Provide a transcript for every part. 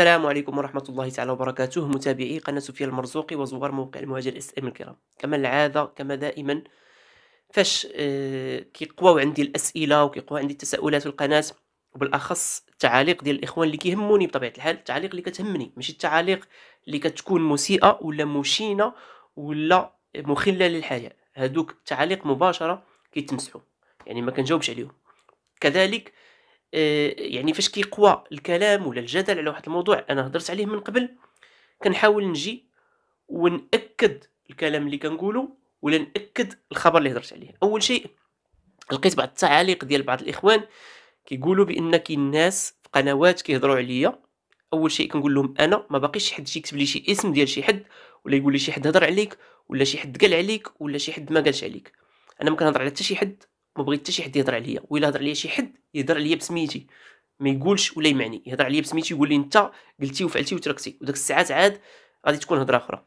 السلام عليكم ورحمة الله تعالى وبركاته متابعي قناة سفيان المرزوقي وزوار موقع المهاجر اس ام الكرام كما العادة كما دائما فاش آه، كيقواو عندي الأسئلة وكيقواو عندي التساؤلات في القناة وبالأخص التعاليق ديال الإخوان اللي كيهموني بطبيعة الحال التعاليق اللي كتهمني ماشي التعاليق اللي كتكون مسيئة ولا مشينة ولا مخلة للحياة هادوك التعاليق مباشرة كيتمسحوا يعني ما كنجاوبش عليهم كذلك آه، يعني فاش كيقوى الكلام ولا الجدل على واحد الموضوع انا هضرت عليه من قبل كنحاول نجي ونأكد الكلام اللي كنقولو ولا نأكد الخبر اللي هضرت عليه اول شيء لقيت بعض التعاليق ديال بعض الاخوان كيقولوا بان كاين ناس في قنوات كيهضروا عليا اول شيء كنقول لهم انا ما باقيش شي حد يكتب لي شي اسم ديال شي حد ولا يقول لي شي حد هضر عليك ولا شي حد قال عليك ولا شي حد ما قالش عليك انا ما كنهضر على حتى شي حد ما بغيت حتى شي حد يهضر عليا الا هضر عليا شي حد يهضر عليا بسميتي ما يقولش ولا يمعني يهضر عليا بسميتي يقول لي انت قلتي وفعلتي وتركتي وداك الساعات عاد غادي تكون هضره اخرى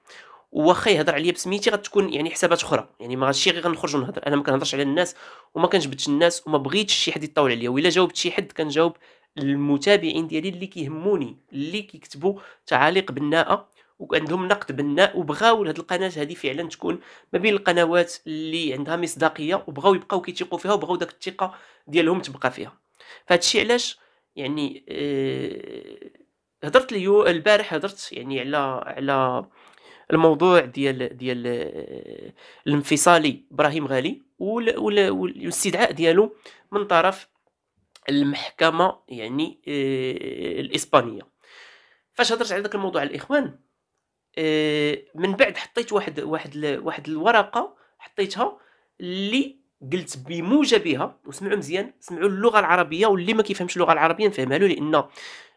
وواخا يهضر عليا بسميتي غتكون يعني حسابات اخرى يعني ما غاديش غير غنخرج ونهضر انا ما كنهضرش على الناس وما كنجبدش الناس وما بغيتش شي حد يطول عليا والا جاوبت شي حد كنجاوب المتابعين ديالي اللي كيهموني اللي كيكتبوا تعاليق بناءه وعندهم نقد بناء وبغاو هذه القناه هذه فعلا تكون ما بين القنوات اللي عندها مصداقيه وبغاو يبقاو كيتيقوا فيها وبغاو داك الثقه ديالهم تبقى فيها فهذا الشيء علاش يعني آه هضرت اليو البارح هضرت يعني على على الموضوع ديال ديال آه، الانفصالي ابراهيم غالي والاستدعاء ديالو من طرف المحكمه يعني آه الاسبانيه فاش هضرت على داك الموضوع الاخوان آه، من بعد حطيت واحد واحد واحد الورقه حطيتها اللي قلت بموجبها وسمعوا مزيان سمعوا اللغه العربيه واللي ما كيفهمش اللغه العربيه نفهمها له لان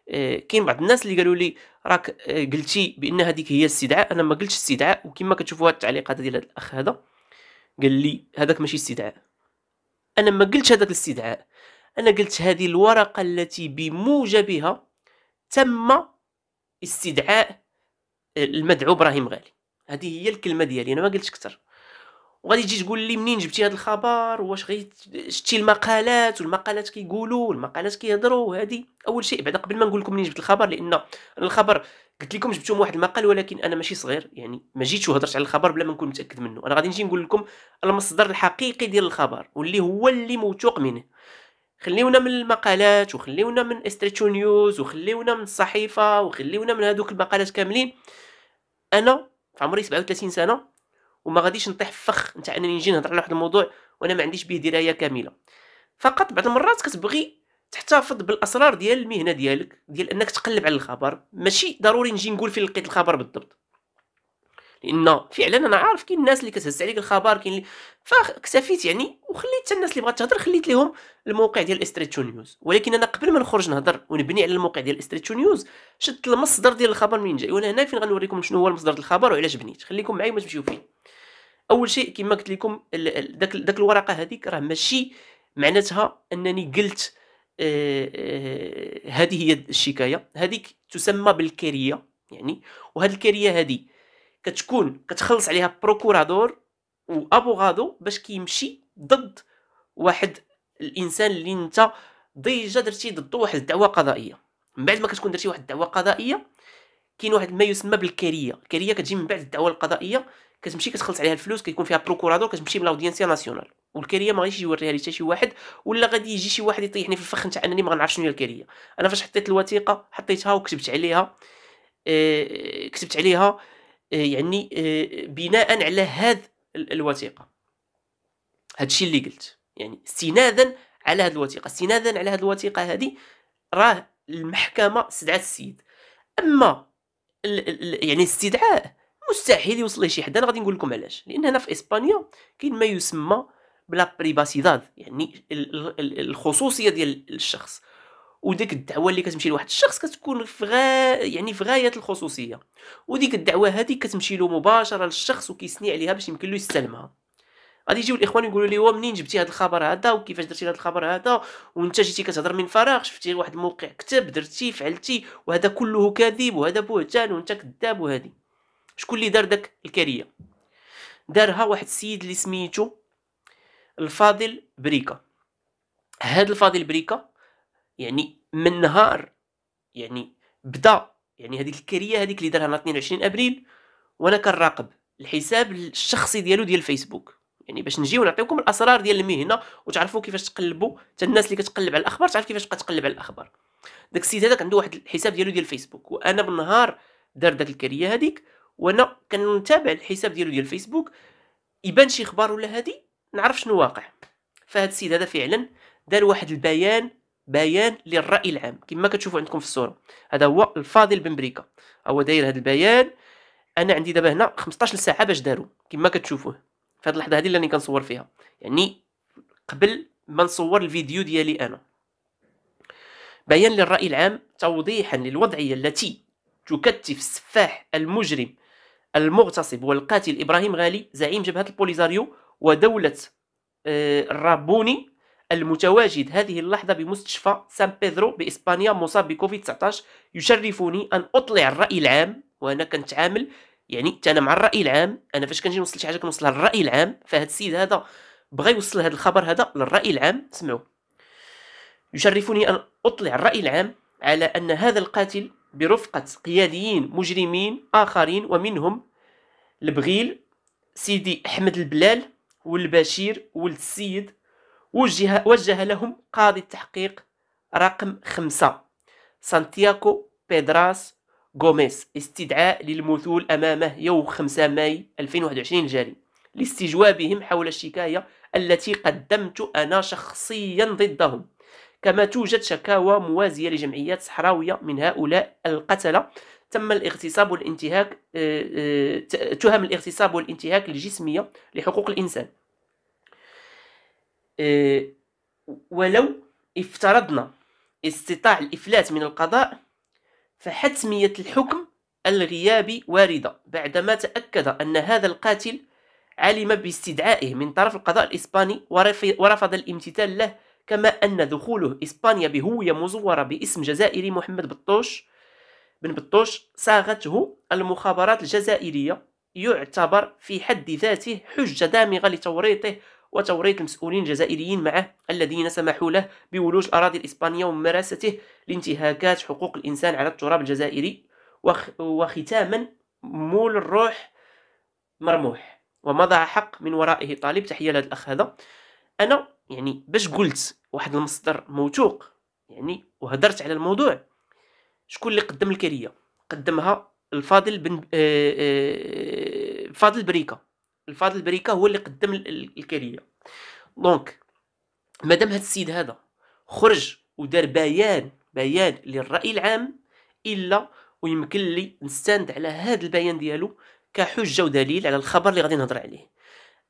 آه، كاين بعض الناس اللي قالوا لي راك آه، قلتي بان هذيك هي استدعاء انا ما قلتش استدعاء وكما كتشوفوا التعليقات ديال هذا ديال الاخ هذا قال لي هذاك ماشي استدعاء انا ما قلتش هذاك الاستدعاء انا قلت هذه الورقه التي بموجبها تم استدعاء المدعو ابراهيم غالي هذه هي الكلمه ديالي انا ما قلتش اكثر وغادي تجي تقول لي منين جبتي هذا الخبر واش غي شتي المقالات والمقالات كيقولوا والمقالات كيهضروا هذه اول شيء بعدا قبل ما نقول لكم منين جبت الخبر لان الخبر قلت لكم جبتو من واحد المقال ولكن انا ماشي صغير يعني ما جيتش وهضرت على الخبر بلا ما نكون متاكد منه انا غادي نجي نقول لكم المصدر الحقيقي ديال الخبر واللي هو اللي موثوق منه خليونا من المقالات وخليونا من استريتشو نيوز وخليونا من الصحيفه وخليونا من هذوك المقالات كاملين انا في عمري 37 سنه وما غاديش نطيح في فخ نتاع انني نجي نهضر على واحد الموضوع وانا ما عنديش به درايه كامله فقط بعض المرات كتبغي تحتفظ بالاسرار ديال المهنه ديالك ديال انك تقلب على الخبر ماشي ضروري نجي نقول فين لقيت الخبر بالضبط لان فعلا انا عارف كاين الناس اللي كتهز عليك الخبر كاين فاكتفيت يعني وخليت الناس اللي بغات تهضر خليت لهم الموقع ديال استريتشو نيوز ولكن انا قبل ما نخرج نهضر ونبني على الموقع ديال استريتشو نيوز شدت المصدر ديال الخبر منين جاي وانا هنا فين غنوريكم شنو هو المصدر ديال الخبر وعلاش بنيت خليكم معايا وما تمشيو فيه اول شيء كما قلت لكم داك داك الورقه هذيك راه ماشي معناتها انني قلت آه، آه، هذه هي الشكايه هذيك تسمى بالكريه يعني وهذه الكريه هذه كتكون كتخلص عليها بروكورادور وابوغادو باش كيمشي ضد واحد الانسان اللي انت ديجا درتي ضده واحد الدعوه قضائيه من بعد ما كتكون درتي واحد الدعوه قضائيه كاين واحد ما يسمى بالكريه الكريه كتجي من بعد الدعوه القضائيه كتمشي كتخلص عليها الفلوس كيكون فيها بروكورادور كتمشي لاودينسيا ناسيونال والكريه ما غاديش يوريها لي حتى شي واحد ولا غادي يجي شي واحد يطيحني في الفخ نتاع انني ما غنعرفش شنو هي الكريه انا فاش حطيت الوثيقه حطيتها وكتبت عليها اه كتبت عليها آه، يعني آه، بناء على هذا الوثيقه هذا الشيء اللي قلت يعني استنادا على هذه الوثيقه استنادا على هذه الوثيقه هذه راه المحكمه استدعت السيد اما يعني الاستدعاء مستحيل يوصل لشي حد انا غادي نقول لكم علاش لان هنا في اسبانيا كاين ما يسمى بلا بريباسيداد يعني الخصوصيه ديال الشخص وديك الدعوه اللي كتمشي لواحد الشخص كتكون في غا... يعني في غايه الخصوصيه وديك الدعوه هذه كتمشي له مباشره للشخص وكيسني عليها باش يمكن له يستلمها غادي يجيو الاخوان يقولوا لي هو منين جبتي هذا الخبر هذا وكيفاش درتي هذا الخبر هذا وانت جيتي كتهضر من فراغ شفتي واحد الموقع كتب درتي فعلتي وهذا كله كذب وهذا بهتان وانت كذاب وهذه شكون اللي دار داك الكاريه دارها واحد السيد اللي سميتو الفاضل بريكا هاد الفاضل بريكا يعني من نهار يعني بدا يعني هذيك الكريه هذيك اللي دارها 22 ابريل وانا كنراقب الحساب الشخصي ديالو ديال الفيسبوك يعني باش نجيو نعطيكم الاسرار ديال المهنه وتعرفوا كيفاش تقلبوا حتى الناس اللي كتقلب على الاخبار تعرف كيفاش تبقى تقلب على الاخبار داك السيد هذاك عنده واحد الحساب ديالو ديال الفيسبوك وانا بالنهار دار داك الكريه هذيك وانا كنتابع الحساب ديالو ديال الفيسبوك يبان شي اخبار ولا هادي نعرف شنو واقع فهاد السيد هذا فعلا دار واحد البيان بيان للراي العام كما كتشوفوا عندكم في الصوره هذا هو الفاضل بن بريكه هو داير هذا البيان انا عندي دابا هنا 15 ساعه باش داروا كما كتشوفوه في هذه اللحظه هذه اللي كنصور فيها يعني قبل ما نصور الفيديو ديالي انا بيان للراي العام توضيحا للوضعيه التي تكتف السفاح المجرم المغتصب والقاتل ابراهيم غالي زعيم جبهه البوليزاريو ودوله آه، الرابوني المتواجد هذه اللحظة بمستشفى سان بيدرو بإسبانيا مصاب بكوفيد 19 يشرفني أن أطلع الرأي العام وأنا كنتعامل يعني أنا مع الرأي العام أنا فاش كنجي نوصل شي حاجة كنوصلها للرأي العام فهاد السيد هذا بغى يوصل هذا الخبر هذا للرأي العام سمعوا يشرفني أن أطلع الرأي العام على أن هذا القاتل برفقة قياديين مجرمين آخرين ومنهم البغيل سيدي أحمد البلال والبشير والسيد وجه, وجه لهم قاضي التحقيق رقم خمسة سانتياكو بيدراس غوميز استدعاء للمثول أمامه يوم 5 ماي 2021 الجاري لاستجوابهم حول الشكاية التي قدمت أنا شخصيا ضدهم كما توجد شكاوى موازية لجمعيات صحراوية من هؤلاء القتلة تم الاغتصاب والانتهاك آه، آه، تهم الاغتصاب والانتهاك الجسمية لحقوق الإنسان آه، ولو افترضنا استطاع الإفلات من القضاء فحتمية الحكم الغيابي واردة بعدما تأكد أن هذا القاتل علم باستدعائه من طرف القضاء الإسباني ورفض الامتثال له كما أن دخوله إسبانيا بهوية مزورة باسم جزائري محمد بطوش بن بطوش صاغته المخابرات الجزائرية يعتبر في حد ذاته حجة دامغة لتوريطه وتوريط المسؤولين الجزائريين معه الذين سمحوا له بولوج الأراضي الإسبانية وممارسته لانتهاكات حقوق الإنسان على التراب الجزائري وختاما مول الروح مرموح ومضى حق من ورائه طالب تحية لهذا الأخ هذا أنا يعني باش قلت واحد المصدر موثوق يعني وهدرت على الموضوع شكون اللي قدم الكريه قدمها الفاضل بن آه، آه، فاضل بريكه الفاضل البريكه هو اللي قدم الكارية دونك مادام هذا السيد هذا خرج ودار بيان بيان للراي العام الا ويمكن لي نستند على هذا البيان ديالو كحجه ودليل على الخبر اللي غادي نهضر عليه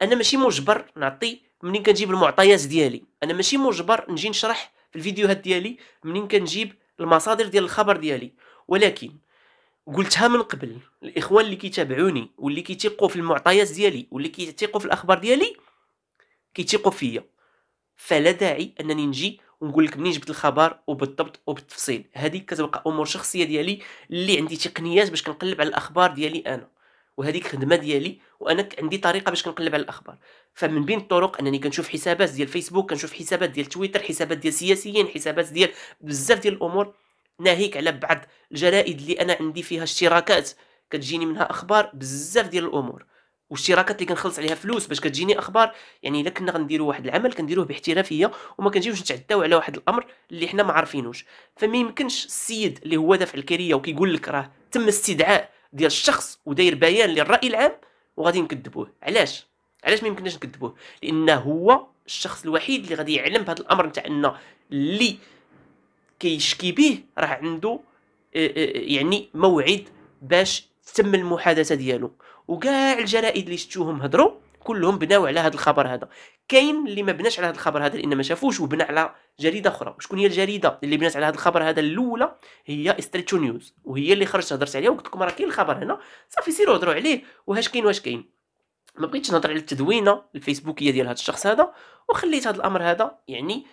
انا ماشي مجبر نعطي منين كنجيب المعطيات ديالي انا ماشي مجبر نجي نشرح في الفيديوهات ديالي منين كنجيب المصادر ديال الخبر ديالي ولكن قلتها من قبل الاخوان اللي كيتابعوني واللي كيتيقوا في المعطيات ديالي واللي كيتيقوا في الاخبار ديالي كيتيقوا فيا فلا داعي انني نجي ونقول لك منين جبت الخبر وبالضبط وبالتفصيل هذه كتبقى امور شخصيه ديالي اللي عندي تقنيات باش كنقلب على الاخبار ديالي انا وهذيك خدمه ديالي وانا عندي طريقه باش كنقلب على الاخبار فمن بين الطرق انني كنشوف حسابات ديال فيسبوك كنشوف حسابات ديال تويتر حسابات ديال سياسيين حسابات ديال بزاف ديال الامور ناهيك على بعض الجرائد اللي انا عندي فيها اشتراكات كتجيني منها اخبار بزاف ديال الامور والاشتراكات اللي كنخلص عليها فلوس باش كتجيني اخبار يعني الا كنا غنديروا واحد العمل كنديروه باحترافيه وما كنجيوش نتعداو على واحد الامر اللي حنا ما عارفينوش فما يمكنش السيد اللي هو دافع الكريه وكيقول لك راه تم استدعاء ديال الشخص وداير بيان للراي العام وغادي نكذبوه علاش علاش ما يمكنناش نكذبوه لان هو الشخص الوحيد اللي غادي يعلم بهذا الامر نتاع ان اللي كيشكي به راه عنده آه، آه، آه، يعني موعد باش تم المحادثه ديالو وكاع الجرائد اللي شتوهم هضروا كلهم بناو على هذا الخبر هذا كاين اللي ما بناش على هذا الخبر هذا لان ما شافوش وبنى على جريده اخرى شكون هي الجريده اللي بنات على هذا الخبر هذا الاولى هي استريتشو نيوز وهي اللي خرجت هضرت عليها وقلت لكم راه كاين الخبر هنا صافي سيروا هضروا عليه واش كاين واش كاين ما بقيتش نهضر على التدوينه الفيسبوكيه ديال هذا الشخص هذا وخليت هذا الامر هذا يعني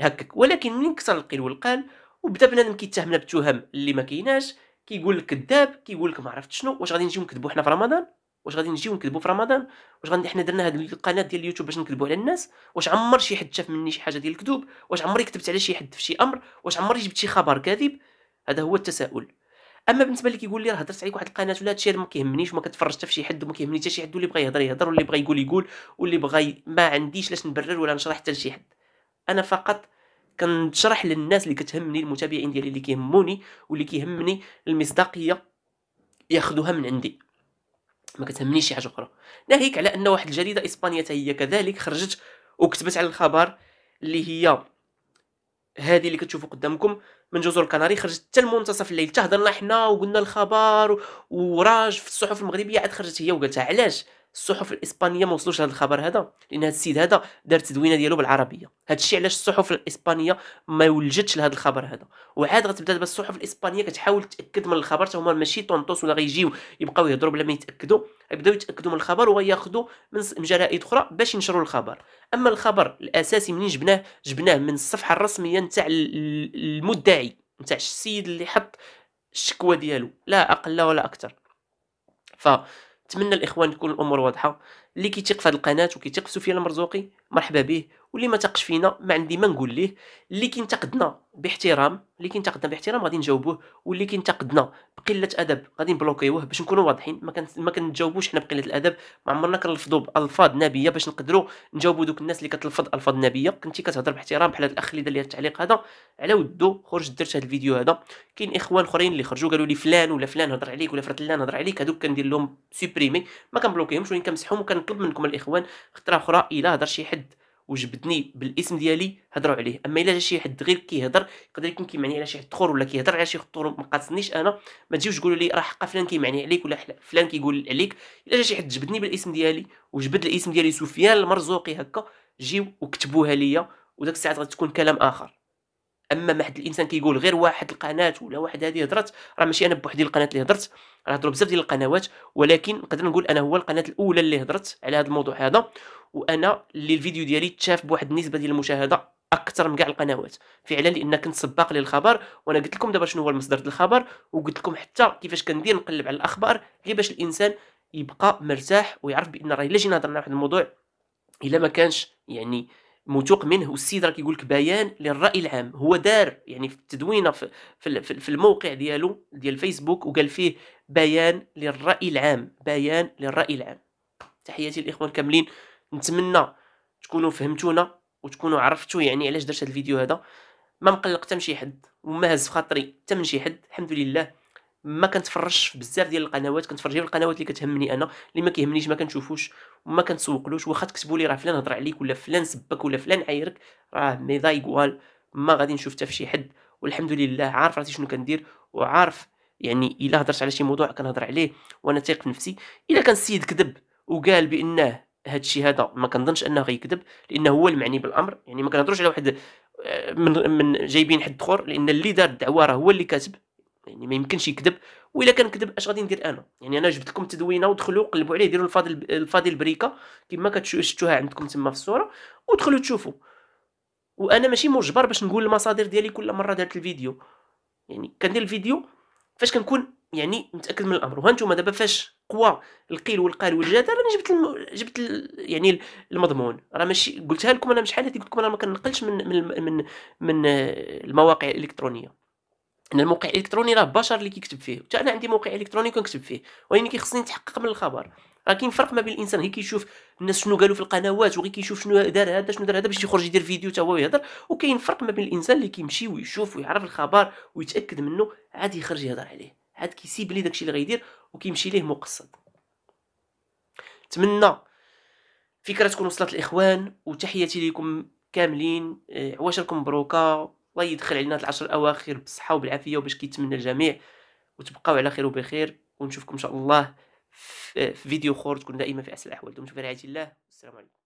هكاك ولكن من كثر القيل والقال وبدا بنادم كيتهمنا بالتهم اللي ما كيناش كيقول لك كذاب كيقول لك ما عرفت شنو واش غادي نجيو نكذبوا حنا في رمضان واش غادي نجيو نكذبوا في رمضان واش غادي حنا درنا هذه القناه ديال اليوتيوب باش نكذبوا على الناس واش عمر شي حد شاف مني شي حاجه ديال الكذوب واش عمري كتبت على شي حد في شي امر واش عمري جبت شي خبر كاذب هذا هو التساؤل اما بالنسبه لي كيقول لي راه هضرت عليك واحد القناه ولا هادشي ما كيهمنيش وما كتفرجش حتى فشي شي حد وما كيهمني حتى شي حد واللي بغى يهضر يهضر واللي بغى يقول يقول واللي بغى ما عنديش لاش نبرر ولا نشرح حتى لشي حد انا فقط كنشرح للناس اللي كتهمني المتابعين ديالي اللي كيهموني واللي كيهمني المصداقيه ياخذوها من عندي ما كتهمنيش شي حاجه اخرى ناهيك على ان واحد الجريده اسبانيه هي كذلك خرجت وكتبت على الخبر اللي هي هذه اللي كتشوفوا قدامكم من جزر الكناري خرجت حتى المنتصف الليل تهضرنا حنا وقلنا الخبر وراج في الصحف المغربيه عاد خرجت هي وقالتها علاش الصحف الاسبانيه ما وصلوش هذا الخبر هذا لان هذا السيد هذا دار التدوينه ديالو بالعربيه هذا الشيء علاش الصحف الاسبانيه ما ولجتش لهذا الخبر هذا وعاد غتبدا دابا الصحف الاسبانيه كتحاول تاكد من الخبر حتى هما ماشي طونطوس ولا غيجيو يبقاو يهضروا بلا ما يتاكدوا يبداو يتاكدوا من الخبر وياخذوا من جرائد اخرى باش ينشروا الخبر اما الخبر الاساسي منين جبناه جبناه من الصفحه الرسميه نتاع المدعي نتاع السيد اللي حط الشكوى ديالو لا اقل ولا اكثر ف نتمنى الاخوان تكون الامور واضحه اللي كيتيق في هذه القناه وكيتيق في سفيان المرزوقي مرحبا به واللي ما تاقش فينا ما عندي ما نقول ليه اللي كينتقدنا باحترام اللي كينتقدنا باحترام غادي نجاوبوه واللي كينتقدنا بقله ادب غادي نبلوكيوه باش نكونوا واضحين ما كان ما كنتجاوبوش حنا بقله الادب ما عمرنا كنلفظوا بالفاظ نابيه باش نقدروا نجاوبوا دوك الناس اللي كتلفظ الفاظ نابيه كنتي كتهضر باحترام بحال الاخ اللي دار لي التعليق هذا على ودو خرج درت هذا الفيديو هذا كاين اخوان اخرين اللي خرجوا قالوا لي فلان ولا فلان هضر عليك ولا فرتلان هضر عليك هذوك كندير لهم سوبريمي ما كنبلوكيهمش وين كنمسحهم وكنطلب منكم الاخوان خطره اخرى الا هضر شي حد وجبدني بالاسم ديالي هضروا عليه اما الا جا شي حد غير كيهضر يقدر يكون كيمعني على شي اخر ولا كيهضر على شي خطور ما قاصنيش انا ما تجيوش تقولوا لي راه حقا فلان كيمعني عليك ولا فلان كيقول عليك الا جا شي حد جبدني بالاسم ديالي وجبد الاسم ديالي سفيان المرزوقي هكا جيو وكتبوها ليا وداك الساعات غتكون كلام اخر اما ما حد الانسان كيقول غير واحد القناه ولا واحد هذه هضرت راه ماشي انا بوحدي القناه اللي هضرت راه هضروا بزاف ديال القنوات ولكن نقدر نقول انا هو القناه الاولى اللي هضرت على هذا الموضوع هذا وانا اللي الفيديو ديالي تشاف بواحد النسبه ديال المشاهده اكثر من كاع القنوات فعلا لان كنت سباق للخبر وانا قلت لكم دابا شنو هو المصدر ديال الخبر وقلت لكم حتى كيفاش كندير نقلب على الاخبار غير باش الانسان يبقى مرتاح ويعرف بان راه الا جينا هضرنا على واحد الموضوع الا ما كانش يعني موثوق منه والسيد راه كيقول لك بيان للراي العام هو دار يعني في التدوينه في, في الموقع ديالو ديال الفيسبوك وقال فيه بيان للراي العام بيان للراي العام تحياتي الاخوان كاملين نتمنى تكونوا فهمتونا وتكونوا عرفتوا يعني علاش درت هذا الفيديو هذا ما مقلق حتى شي حد وما هز في خاطري حتى من شي حد الحمد لله ما كنتفرجش في بزاف ديال القنوات كنتفرج غير القنوات اللي كتهمني انا اللي ما كيهمنيش ما كنشوفوش وما كنتسوقلوش واخا تكتبوا لي راه فلان هضر عليك ولا فلان سبك ولا فلان عايرك راه مي دايغوال ما غادي نشوف حتى فشي حد والحمد لله عارف راسي شنو كندير وعارف يعني الا هضرت على شي موضوع كنهضر عليه وانا تيق في نفسي الا كان السيد كذب وقال بانه هاد الشيء هذا ما كنظنش انه غيكذب لانه هو المعني بالامر يعني ما كنهضروش على واحد آه، من من جايبين حد اخر لان اللي دار الدعوه راه هو اللي كاتب يعني ما يمكنش يكذب والا كان كذب اش غادي ندير انا يعني انا جبت لكم تدوينه ودخلوا قلبوا عليه ديروا الفاضي الفاضي البريكه كما كتشوفوها عندكم تما في الصوره ودخلوا تشوفوا وانا ماشي مجبر باش نقول المصادر ديالي كل مره دارت الفيديو يعني كندير الفيديو فاش كنكون يعني متاكد من الامر وهانتوما دابا فاش قوى القيل والقال والجدل راني جبت الم... جبت ال... يعني المضمون راه ماشي قلتها لكم انا مش حالتي قلت لكم انا ما كنقلش من من من, من المواقع الالكترونيه ان الموقع الالكتروني راه بشر اللي كيكتب فيه حتى انا عندي موقع الكتروني كنكتب فيه ولكن كيخصني نتحقق من الخبر راه كاين فرق ما بين الانسان غير كيشوف الناس شنو قالوا في القنوات وغير كيشوف شنو دار هذا شنو دار هذا باش يخرج يدير فيديو تا هو يهضر وكاين فرق ما بين الانسان اللي كيمشي ويشوف ويعرف الخبر ويتاكد منه عاد يخرج يهضر عليه عاد كيسيب لي داكشي اللي غيدير وكيمشي ليه مقصد نتمنى فكره تكون وصلت الاخوان وتحياتي لكم كاملين آه، عواشركم مبروكه الله طيب، يدخل علينا العشر الاواخر بالصحه وبالعافيه وباش كيتمنى الجميع وتبقاو على خير وبخير ونشوفكم ان شاء الله في فيديو اخر تكون دائما في احسن الاحوال دمتم في رعايه الله والسلام عليكم